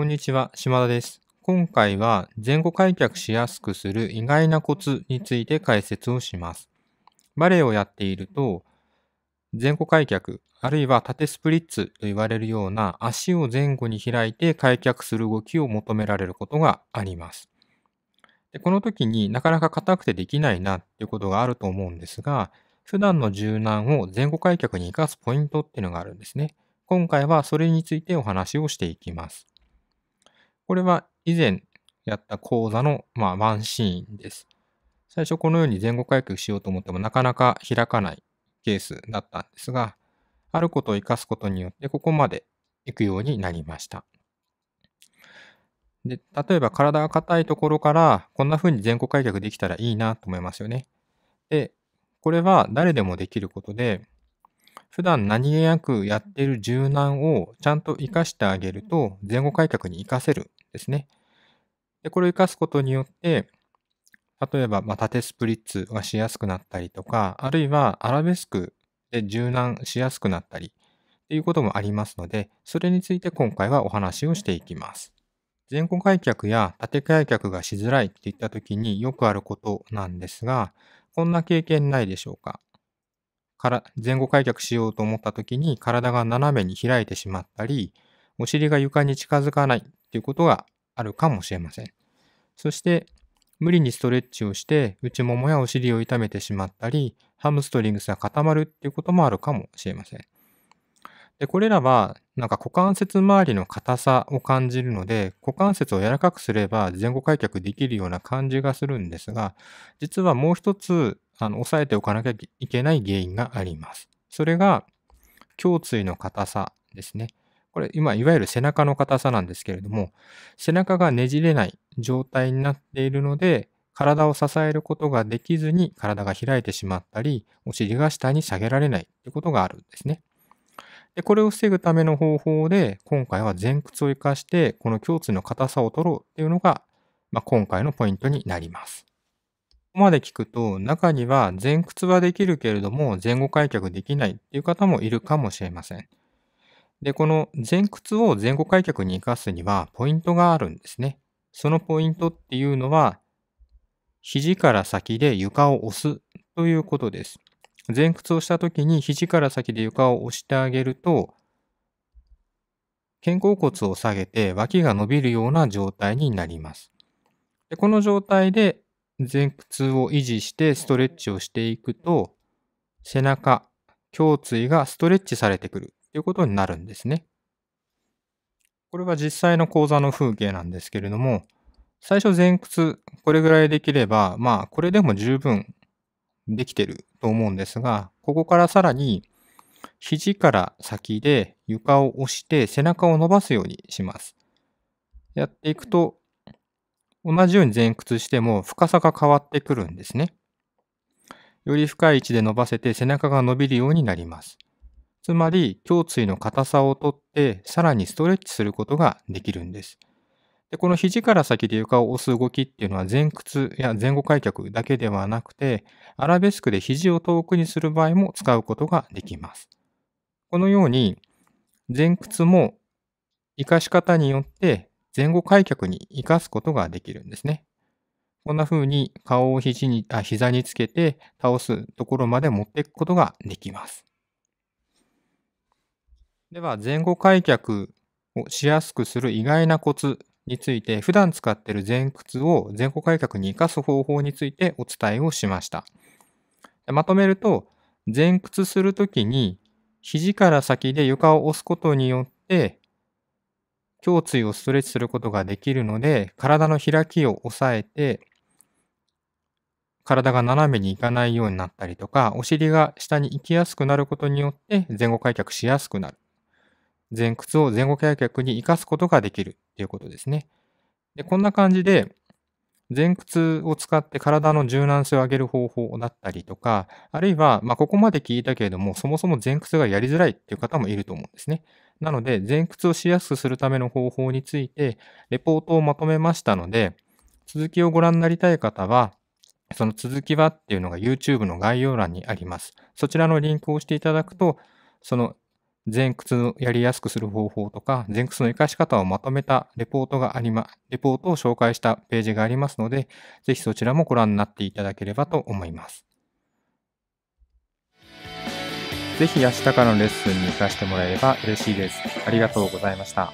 こんにちは、島田です。今回は前後開脚しやすくする意外なコツについて解説をします。バレエをやっていると、前後開脚、あるいは縦スプリッツと言われるような足を前後に開いて開脚する動きを求められることがあります。でこの時になかなか硬くてできないなっていうことがあると思うんですが、普段の柔軟を前後開脚に活かすポイントっていうのがあるんですね。今回はそれについてお話をしていきます。これは以前やった講座の、まあ、ワンシーンです。最初このように前後回復しようと思ってもなかなか開かないケースだったんですが、あることを活かすことによってここまで行くようになりました。で、例えば体が硬いところからこんな風に前後開脚できたらいいなと思いますよね。で、これは誰でもできることで、普段何気なくやってる柔軟をちゃんと活かしてあげると、前後開脚に活かせるですね。で、これを活かすことによって、例えば、ま縦スプリッツがしやすくなったりとか、あるいはアラベスクで柔軟しやすくなったり、っていうこともありますので、それについて今回はお話をしていきます。前後開脚や縦開脚がしづらいっていった時によくあることなんですが、こんな経験ないでしょうか。から前後開脚しようと思った時に体が斜めに開いてしまったり、お尻が床に近づかないっていうことがあるかもしれません。そして、無理にストレッチをして内ももやお尻を痛めてしまったり、ハムストリングスが固まるっていうこともあるかもしれません。で、これらは、なんか股関節周りの硬さを感じるので、股関節を柔らかくすれば前後開脚できるような感じがするんですが、実はもう一つあの、抑えておかなきゃいけない原因があります。それが、胸椎の硬さですね。これ、今、いわゆる背中の硬さなんですけれども、背中がねじれない状態になっているので、体を支えることができずに体が開いてしまったり、お尻が下に下げられないってことがあるんですね。で、これを防ぐための方法で、今回は前屈を活かして、この胸椎の硬さを取ろうっていうのが、まあ、今回のポイントになります。ここまで聞くと、中には前屈はできるけれども、前後開脚できないっていう方もいるかもしれません。で、この前屈を前後開脚に活かすには、ポイントがあるんですね。そのポイントっていうのは、肘から先で床を押すということです。前屈をした時に肘から先で床を押してあげると、肩甲骨を下げて脇が伸びるような状態になります。でこの状態で前屈を維持してストレッチをしていくと、背中、胸椎がストレッチされてくるということになるんですね。これは実際の講座の風景なんですけれども、最初前屈、これぐらいできれば、まあ、これでも十分できてると思うんですが、ここからさらに、肘から先で床を押して背中を伸ばすようにします。やっていくと、同じように前屈しても深さが変わってくるんですね。より深い位置で伸ばせて背中が伸びるようになります。つまり、胸椎の硬さをとって、さらにストレッチすることができるんです。でこの肘から先で床を押す動きっていうのは前屈や前後開脚だけではなくて、アラベスクで肘を遠くにする場合も使うことができます。このように、前屈も活かし方によって前後開脚に活かすことができるんですね。こんな風に顔を肘に、あ、膝につけて倒すところまで持っていくことができます。では、前後開脚をしやすくする意外なコツについて、普段使っている前屈を前後開脚に活かす方法についてお伝えをしました。まとめると、前屈するときに、肘から先で床を押すことによって、胸椎をストレッチすることができるので、体の開きを抑えて、体が斜めにいかないようになったりとか、お尻が下に行きやすくなることによって前後開脚しやすくなる。前屈を前後開脚に生かすことができるっていうことですね。で、こんな感じで、前屈を使って体の柔軟性を上げる方法だったりとか、あるいは、まここまで聞いたけれども、そもそも前屈がやりづらいっていう方もいると思うんですね。なので、前屈をしやすくするための方法について、レポートをまとめましたので、続きをご覧になりたい方は、その続きはっていうのが YouTube の概要欄にあります。そちらのリンクを押していただくと、その前屈をやりやすくする方法とか、前屈の活かし方をまとめたレポートがありま、レポートを紹介したページがありますので、ぜひそちらもご覧になっていただければと思います。ぜひ明日からのレッスンに活かしてもらえれば嬉しいです。ありがとうございました。